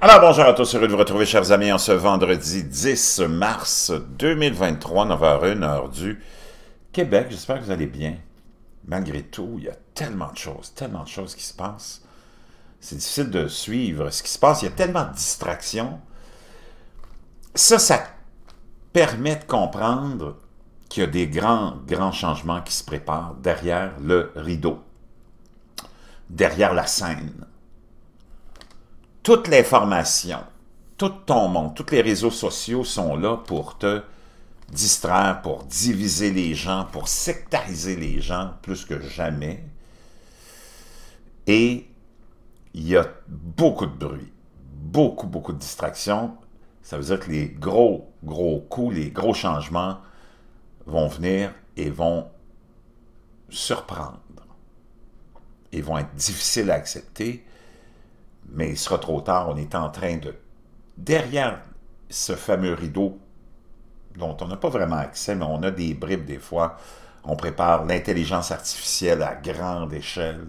Alors bonjour à tous, heureux de vous retrouver chers amis en ce vendredi 10 mars 2023, 9h01, heure du Québec. J'espère que vous allez bien. Malgré tout, il y a tellement de choses, tellement de choses qui se passent. C'est difficile de suivre ce qui se passe, il y a tellement de distractions. Ça, ça permet de comprendre qu'il y a des grands, grands changements qui se préparent derrière le rideau, derrière la scène les l'information, tout ton monde, tous les réseaux sociaux sont là pour te distraire, pour diviser les gens, pour sectariser les gens plus que jamais. Et il y a beaucoup de bruit, beaucoup, beaucoup de distractions. Ça veut dire que les gros, gros coups, les gros changements vont venir et vont surprendre. Ils vont être difficiles à accepter mais il sera trop tard, on est en train de... Derrière ce fameux rideau dont on n'a pas vraiment accès, mais on a des bribes des fois, on prépare l'intelligence artificielle à grande échelle,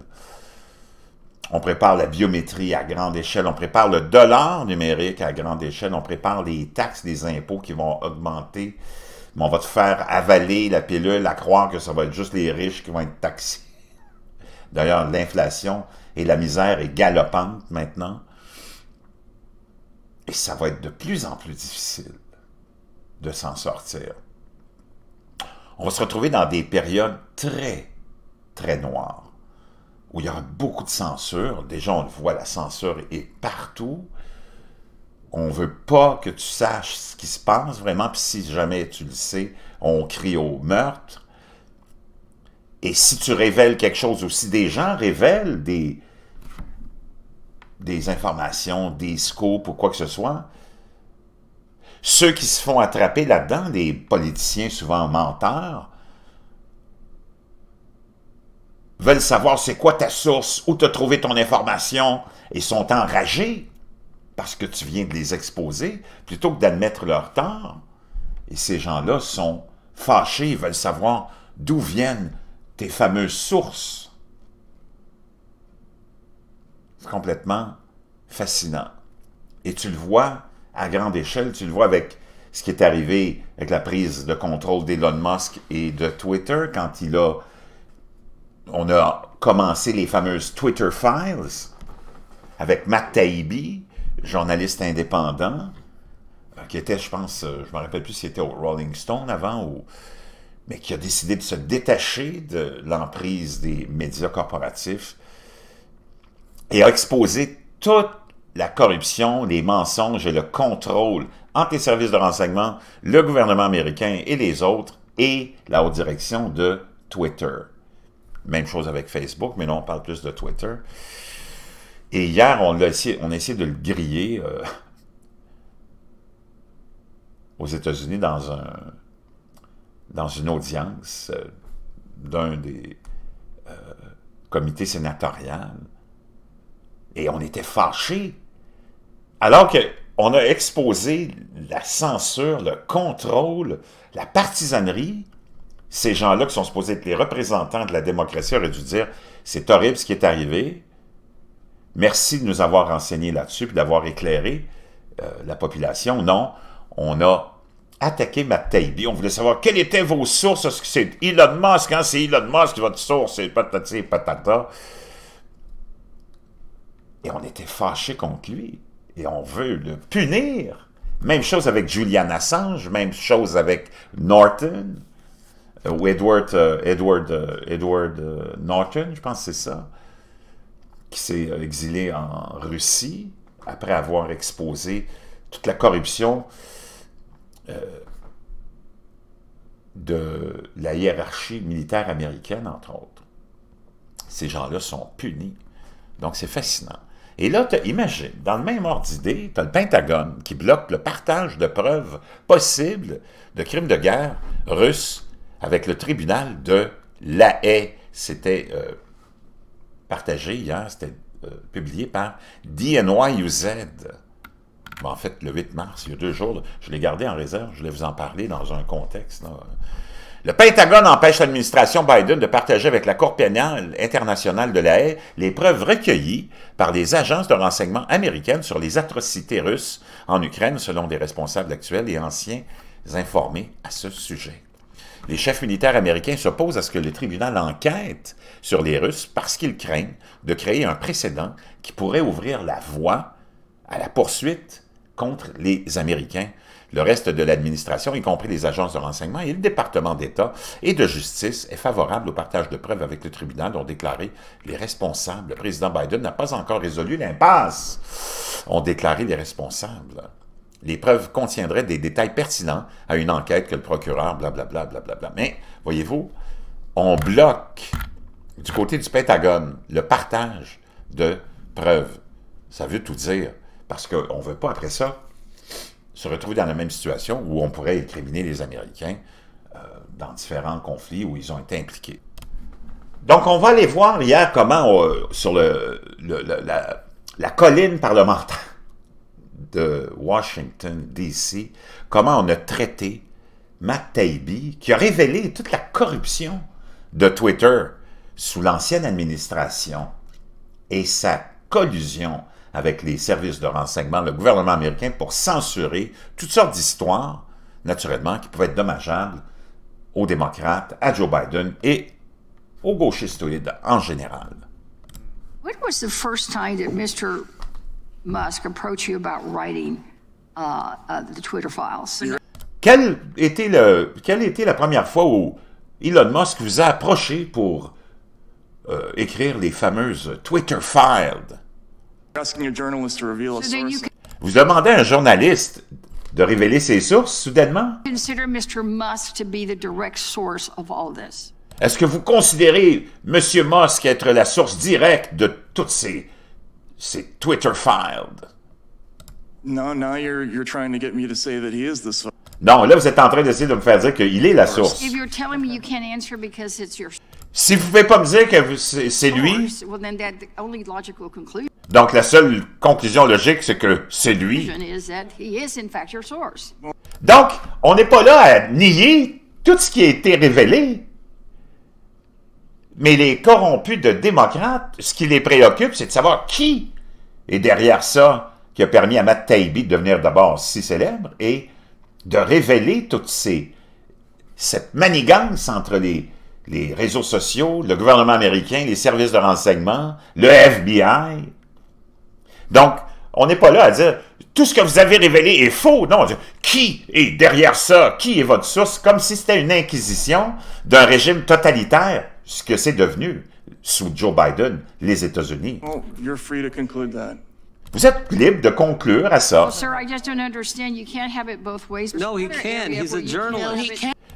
on prépare la biométrie à grande échelle, on prépare le dollar numérique à grande échelle, on prépare les taxes, les impôts qui vont augmenter, mais on va te faire avaler la pilule à croire que ça va être juste les riches qui vont être taxés. D'ailleurs, l'inflation, et la misère est galopante maintenant. Et ça va être de plus en plus difficile de s'en sortir. On va se retrouver dans des périodes très, très noires, où il y aura beaucoup de censure. Déjà, on le voit, la censure est partout. On ne veut pas que tu saches ce qui se passe vraiment, puis si jamais tu le sais, on crie au meurtre. Et si tu révèles quelque chose aussi, des gens révèlent des, des informations, des scopes ou quoi que ce soit, ceux qui se font attraper là-dedans, des politiciens souvent menteurs, veulent savoir c'est quoi ta source, où tu as trouvé ton information, et sont enragés parce que tu viens de les exposer, plutôt que d'admettre leur tort. Et ces gens-là sont fâchés, veulent savoir d'où viennent tes fameuses sources. C'est complètement fascinant. Et tu le vois à grande échelle, tu le vois avec ce qui est arrivé avec la prise de contrôle d'Elon Musk et de Twitter quand il a on a commencé les fameuses Twitter Files avec Matt Taibbi, journaliste indépendant, euh, qui était, je pense, euh, je me rappelle plus s'il était au Rolling Stone avant, mais qui a décidé de se détacher de l'emprise des médias corporatifs et a exposé toute la corruption, les mensonges et le contrôle entre les services de renseignement, le gouvernement américain et les autres, et la haute direction de Twitter. Même chose avec Facebook, mais là on parle plus de Twitter. Et hier, on, a essayé, on de le griller euh, aux États-Unis dans, un, dans une audience euh, d'un des euh, comités sénatoriales et on était fâchés. Alors qu'on a exposé la censure, le contrôle, la partisanerie, ces gens-là qui sont supposés être les représentants de la démocratie auraient dû dire « c'est horrible ce qui est arrivé, merci de nous avoir renseignés là-dessus d'avoir éclairé euh, la population. Non, on a attaqué Taibbi. On voulait savoir quelles étaient vos sources. que c'est Elon Musk? Hein? C'est Elon Musk votre source, c'est patati patata. Et on était fâchés contre lui. Et on veut le punir. Même chose avec Julian Assange, même chose avec Norton, euh, ou Edward, euh, Edward, euh, Edward Norton, je pense que c'est ça, qui s'est exilé en Russie après avoir exposé toute la corruption de la hiérarchie militaire américaine, entre autres. Ces gens-là sont punis. Donc c'est fascinant. Et là, imagine, dans le même ordre d'idée, tu as le Pentagone qui bloque le partage de preuves possibles de crimes de guerre russes avec le tribunal de La Haye. C'était euh, partagé hier, c'était euh, publié par DNYUZ. en fait, le 8 mars, il y a deux jours, je l'ai gardé en réserve, je voulais vous en parler dans un contexte le Pentagone empêche l'administration Biden de partager avec la Cour pénale internationale de la haie les preuves recueillies par les agences de renseignement américaines sur les atrocités russes en Ukraine, selon des responsables actuels et anciens informés à ce sujet. Les chefs militaires américains s'opposent à ce que le tribunal enquête sur les Russes parce qu'ils craignent de créer un précédent qui pourrait ouvrir la voie à la poursuite contre les Américains le reste de l'administration, y compris les agences de renseignement et le département d'État et de justice, est favorable au partage de preuves avec le tribunal, dont déclaré les responsables. Le président Biden n'a pas encore résolu l'impasse, ont déclaré les responsables. Les preuves contiendraient des détails pertinents à une enquête que le procureur, blablabla, blablabla. Mais, voyez-vous, on bloque du côté du Pentagone le partage de preuves. Ça veut tout dire. Parce qu'on ne veut pas, après ça, se retrouver dans la même situation où on pourrait incriminer les Américains euh, dans différents conflits où ils ont été impliqués. Donc, on va aller voir hier comment, euh, sur le, la, la, colline parlementaire de Washington, D.C., comment on a traité Matt Taibbi, qui a révélé toute la corruption de Twitter sous l'ancienne administration et sa collusion avec les services de renseignement, le gouvernement américain, pour censurer toutes sortes d'histoires, naturellement, qui pouvaient être dommageables aux démocrates, à Joe Biden et aux gauchistes en général. Quelle était, le, quelle était la première fois où Elon Musk vous a approché pour euh, écrire les fameuses Twitter files? Vous demandez à un journaliste de révéler ses sources soudainement? Est-ce que vous considérez M. Musk être la source directe de toutes ces, ces Twitter files? Non, là, vous êtes en train d'essayer de me faire dire qu'il est la source. Si vous ne pouvez pas me dire que c'est lui, donc, la seule conclusion logique, c'est que c'est lui. Donc, on n'est pas là à nier tout ce qui a été révélé. Mais les corrompus de démocrates, ce qui les préoccupe, c'est de savoir qui est derrière ça qui a permis à Matt Taibbi de devenir d'abord si célèbre et de révéler toute ces cette manigance entre les, les réseaux sociaux, le gouvernement américain, les services de renseignement, le FBI, donc, on n'est pas là à dire tout ce que vous avez révélé est faux. Non, qui est derrière ça? Qui est votre source? Comme si c'était une inquisition d'un régime totalitaire, ce que c'est devenu sous Joe Biden, les États-Unis. Oh, vous êtes libre de conclure à ça.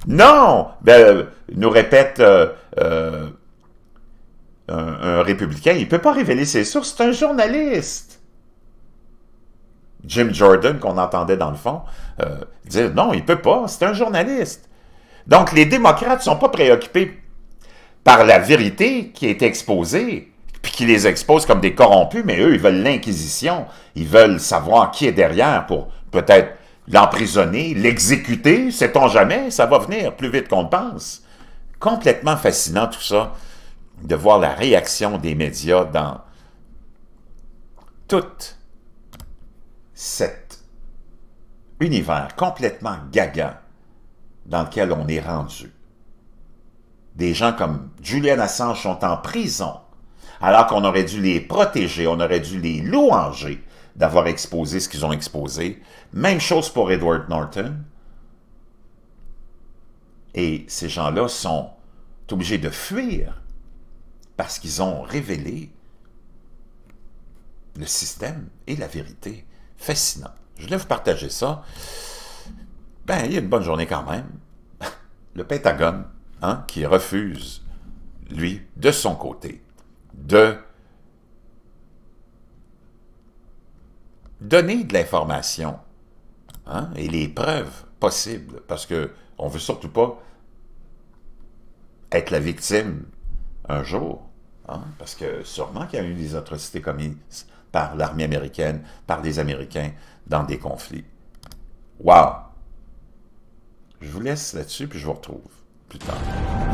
Non, nous répète euh, euh, un, un républicain, il ne peut pas révéler ses sources, c'est un journaliste. Jim Jordan qu'on entendait dans le fond, euh, dire non, il peut pas, c'est un journaliste. Donc les démocrates ne sont pas préoccupés par la vérité qui est exposée, puis qui les expose comme des corrompus, mais eux, ils veulent l'inquisition, ils veulent savoir qui est derrière pour peut-être l'emprisonner, l'exécuter, sait-on jamais, ça va venir plus vite qu'on pense. Complètement fascinant tout ça, de voir la réaction des médias dans toute cet univers complètement gaga dans lequel on est rendu. Des gens comme Julian Assange sont en prison, alors qu'on aurait dû les protéger, on aurait dû les louanger d'avoir exposé ce qu'ils ont exposé. Même chose pour Edward Norton. Et ces gens-là sont obligés de fuir parce qu'ils ont révélé le système et la vérité fascinant. Je voulais vous partager ça. Ben, il y a une bonne journée quand même. Le Pentagone, hein, qui refuse, lui, de son côté, de donner de l'information hein, et les preuves possibles, parce qu'on ne veut surtout pas être la victime un jour, hein, parce que sûrement qu'il y a eu des atrocités commises par l'armée américaine, par des Américains dans des conflits. Waouh Je vous laisse là-dessus, puis je vous retrouve plus tard.